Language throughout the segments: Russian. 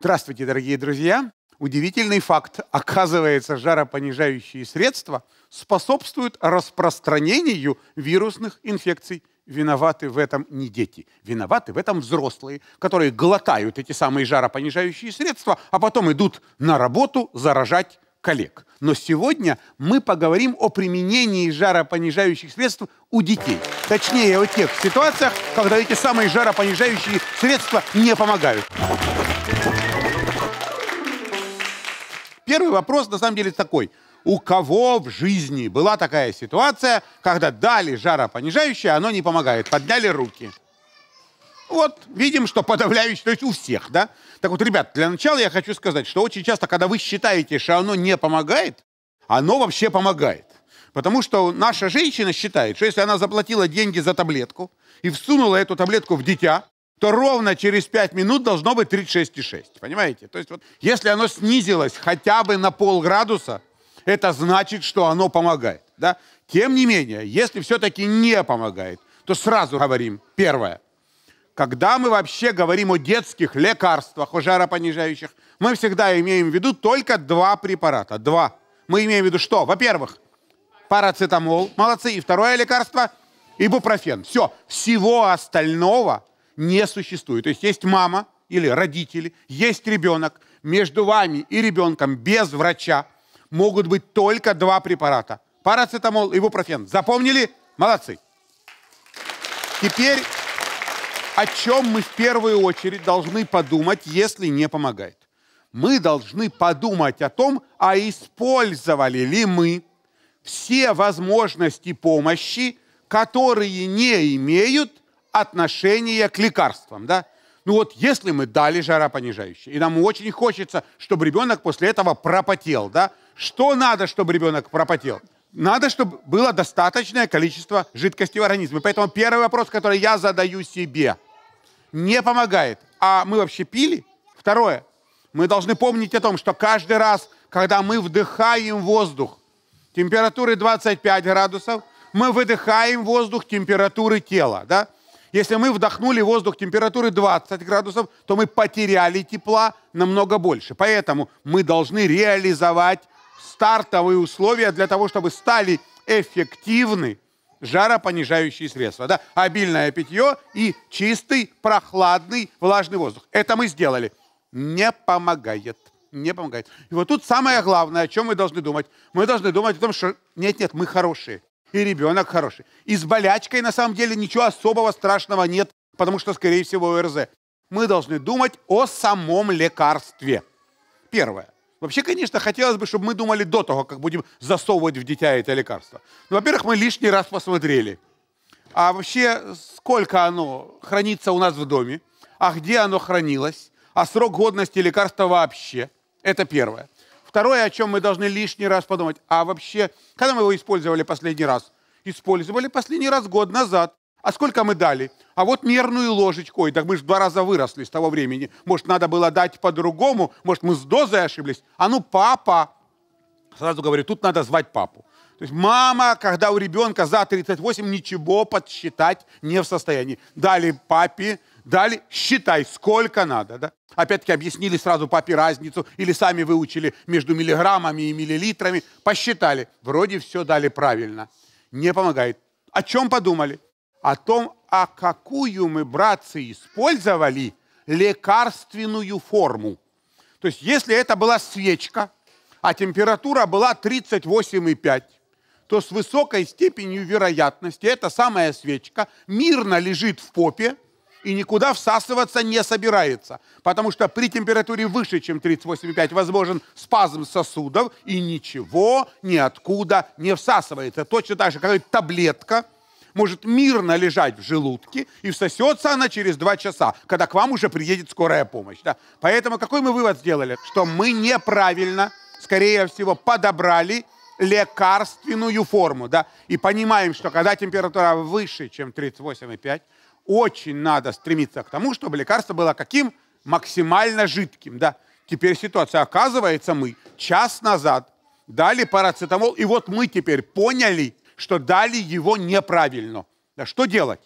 Здравствуйте, дорогие друзья! Удивительный факт. Оказывается, жаропонижающие средства способствуют распространению вирусных инфекций. Виноваты в этом не дети, виноваты в этом взрослые, которые глотают эти самые жаропонижающие средства, а потом идут на работу заражать коллег. Но сегодня мы поговорим о применении жаропонижающих средств у детей. Точнее, о тех ситуациях, когда эти самые жаропонижающие средства не помогают. Первый вопрос, на самом деле, такой. У кого в жизни была такая ситуация, когда дали жаропонижающее, а оно не помогает? Подняли руки. Вот, видим, что подавляющее, то есть у всех, да? Так вот, ребят, для начала я хочу сказать, что очень часто, когда вы считаете, что оно не помогает, оно вообще помогает. Потому что наша женщина считает, что если она заплатила деньги за таблетку и всунула эту таблетку в дитя, то ровно через 5 минут должно быть 36,6. Понимаете? То есть вот если оно снизилось хотя бы на полградуса, это значит, что оно помогает. Да? Тем не менее, если все-таки не помогает, то сразу говорим, первое – когда мы вообще говорим о детских лекарствах, о жаропонижающих, мы всегда имеем в виду только два препарата. Два. Мы имеем в виду что? Во-первых, парацетамол, молодцы, и второе лекарство – ибупрофен. Все. Всего остального не существует. То есть есть мама или родители, есть ребенок. Между вами и ребенком без врача могут быть только два препарата. Парацетамол и ибупрофен. Запомнили? Молодцы. Теперь о чем мы в первую очередь должны подумать, если не помогает. Мы должны подумать о том, а использовали ли мы все возможности помощи, которые не имеют отношения к лекарствам. Да? Ну вот если мы дали жаропонижающее, и нам очень хочется, чтобы ребенок после этого пропотел, да? Что надо, чтобы ребенок пропотел? Надо, чтобы было достаточное количество жидкости в организме. Поэтому первый вопрос, который я задаю себе – не помогает. А мы вообще пили? Второе. Мы должны помнить о том, что каждый раз, когда мы вдыхаем воздух температуры 25 градусов, мы выдыхаем воздух температуры тела. Да? Если мы вдохнули воздух температуры 20 градусов, то мы потеряли тепла намного больше. Поэтому мы должны реализовать стартовые условия для того, чтобы стали эффективны жаропонижающие средства. Да? Обильное питье и чистый, прохладный, влажный воздух. Это мы сделали. Не помогает. Не помогает. И вот тут самое главное, о чем мы должны думать. Мы должны думать о том, что нет-нет, мы хорошие. И ребенок хороший. И с болячкой на самом деле ничего особого страшного нет, потому что, скорее всего, ОРЗ. Мы должны думать о самом лекарстве. Первое. Вообще, конечно, хотелось бы, чтобы мы думали до того, как будем засовывать в дитя это лекарство. Ну, во-первых, мы лишний раз посмотрели, а вообще сколько оно хранится у нас в доме, а где оно хранилось, а срок годности лекарства вообще. Это первое. Второе, о чем мы должны лишний раз подумать, а вообще, когда мы его использовали последний раз? Использовали последний раз год назад. А сколько мы дали? А вот мерную ложечку. Ой, так мы же два раза выросли с того времени. Может, надо было дать по-другому? Может, мы с дозой ошиблись? А ну, папа! Сразу говорю, тут надо звать папу. То есть мама, когда у ребенка за 38, ничего подсчитать не в состоянии. Дали папе, дали, считай, сколько надо. Да? Опять-таки объяснили сразу папе разницу, или сами выучили между миллиграммами и миллилитрами, посчитали. Вроде все дали правильно. Не помогает. О чем подумали? о том, а какую мы, братцы, использовали лекарственную форму. То есть если это была свечка, а температура была 38,5, то с высокой степенью вероятности эта самая свечка мирно лежит в попе и никуда всасываться не собирается, потому что при температуре выше, чем 38,5, возможен спазм сосудов и ничего ниоткуда не всасывается. Точно так же, как таблетка – может мирно лежать в желудке, и всосется она через два часа, когда к вам уже приедет скорая помощь. Да? Поэтому какой мы вывод сделали? Что мы неправильно, скорее всего, подобрали лекарственную форму. Да? И понимаем, что когда температура выше, чем 38,5, очень надо стремиться к тому, чтобы лекарство было каким? Максимально жидким. Да? Теперь ситуация. Оказывается, мы час назад дали парацетамол, и вот мы теперь поняли, что дали его неправильно. Да что делать?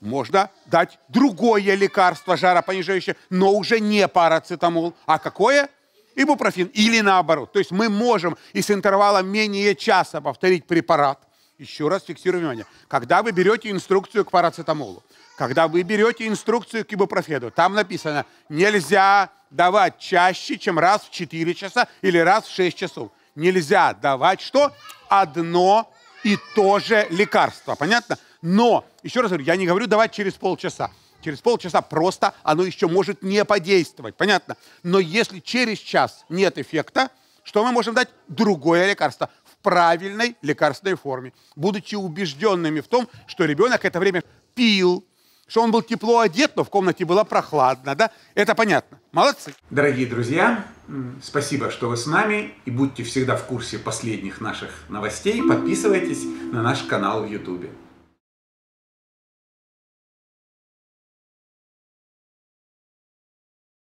Можно дать другое лекарство жаропонижающее, но уже не парацетамол. А какое? Ибупрофен. Или наоборот. То есть мы можем и с интервалом менее часа повторить препарат. Еще раз фиксирую внимание. Когда вы берете инструкцию к парацетамолу, когда вы берете инструкцию к ибупрофену, там написано, нельзя давать чаще, чем раз в 4 часа или раз в 6 часов нельзя давать что? Одно и то же лекарство. Понятно? Но, еще раз говорю, я не говорю давать через полчаса. Через полчаса просто оно еще может не подействовать. Понятно? Но если через час нет эффекта, что мы можем дать? Другое лекарство в правильной лекарственной форме, будучи убежденными в том, что ребенок это время пил, что он был тепло одет, но в комнате было прохладно, да? Это понятно. Молодцы. Дорогие друзья, спасибо, что вы с нами. И будьте всегда в курсе последних наших новостей. Подписывайтесь на наш канал в YouTube.